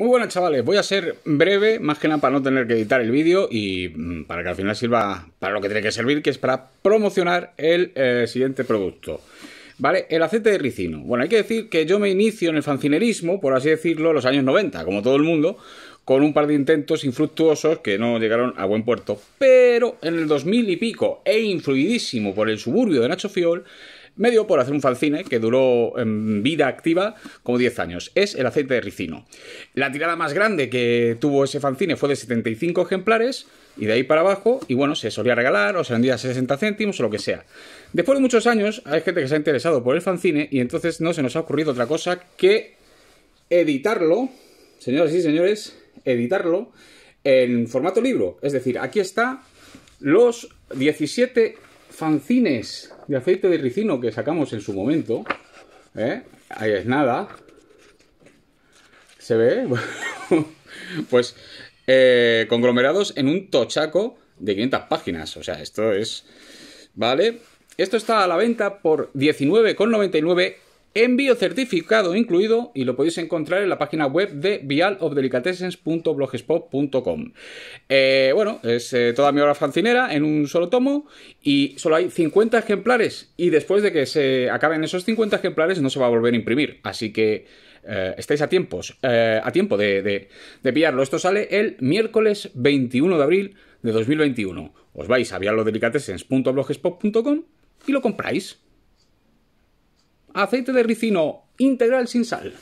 Muy buenas chavales, voy a ser breve, más que nada para no tener que editar el vídeo y mm, para que al final sirva para lo que tiene que servir, que es para promocionar el eh, siguiente producto. ¿Vale? El aceite de ricino. Bueno, hay que decir que yo me inicio en el fancinerismo, por así decirlo, en los años 90, como todo el mundo, con un par de intentos infructuosos que no llegaron a buen puerto. Pero en el 2000 y pico, e influidísimo por el suburbio de Nacho Fiol, Medio por hacer un fanzine que duró en em, vida activa como 10 años. Es el aceite de ricino. La tirada más grande que tuvo ese fanzine fue de 75 ejemplares y de ahí para abajo, y bueno, se solía regalar o se vendía a 60 céntimos o lo que sea. Después de muchos años hay gente que se ha interesado por el fanzine y entonces no se nos ha ocurrido otra cosa que editarlo, señoras y señores, editarlo en formato libro. Es decir, aquí está los 17 fanzines de aceite de ricino que sacamos en su momento. ¿eh? Ahí es nada. ¿Se ve? pues eh, conglomerados en un tochaco de 500 páginas. O sea, esto es... ¿Vale? Esto está a la venta por 19,99 envío certificado incluido y lo podéis encontrar en la página web de vialofdelicatessens.blogspot.com. Eh, bueno, es eh, toda mi obra francinera en un solo tomo y solo hay 50 ejemplares y después de que se acaben esos 50 ejemplares no se va a volver a imprimir, así que eh, estáis a tiempos, a tiempo de, pillarlo. Esto sale el miércoles 21 de abril de 2021. Os vais a vialofdelicatessens.blogspot.com y lo compráis aceite de ricino integral sin sal.